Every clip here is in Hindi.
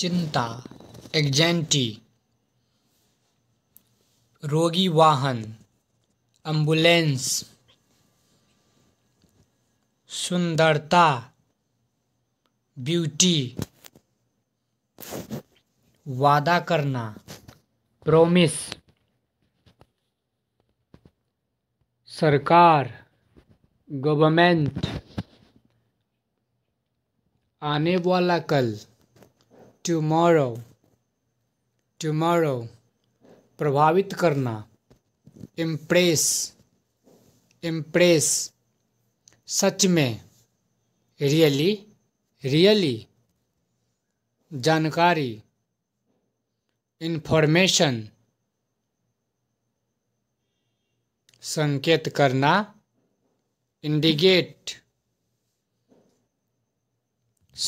चिंता एग्जेंटी रोगी वाहन एम्बुलेंस सुंदरता ब्यूटी वादा करना प्रोमिस सरकार गवर्नमेंट आने वाला कल टुमारो टुमारो प्रभावित करना इम्प्रेस इम्प्रेस सच में रियली रियली जानकारी इन्फॉर्मेशन संकेत करना इंडिकेट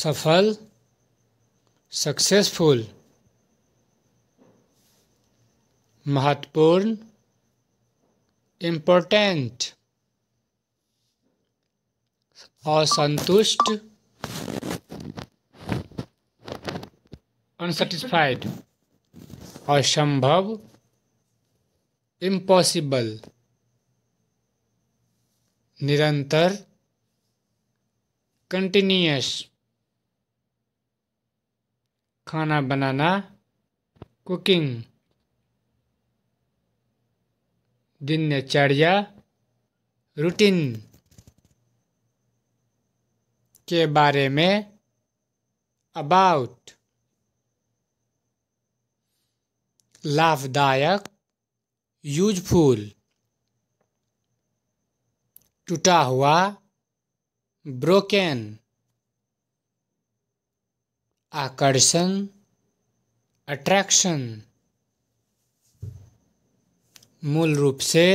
सफल सक्सेसफुल महत्वपूर्ण इम्पोर्टेंट असंतुष्ट अनसेटिस्फाइड असंभव इम्पॉसिबल निरंतर कंटिन्यूस खाना बनाना कुकिंग दिनचर्या रूटीन के बारे में अबाउट लाभदायक यूजफुल टूटा हुआ ब्रोकन आकर्षण अट्रैक्शन मूल रूप से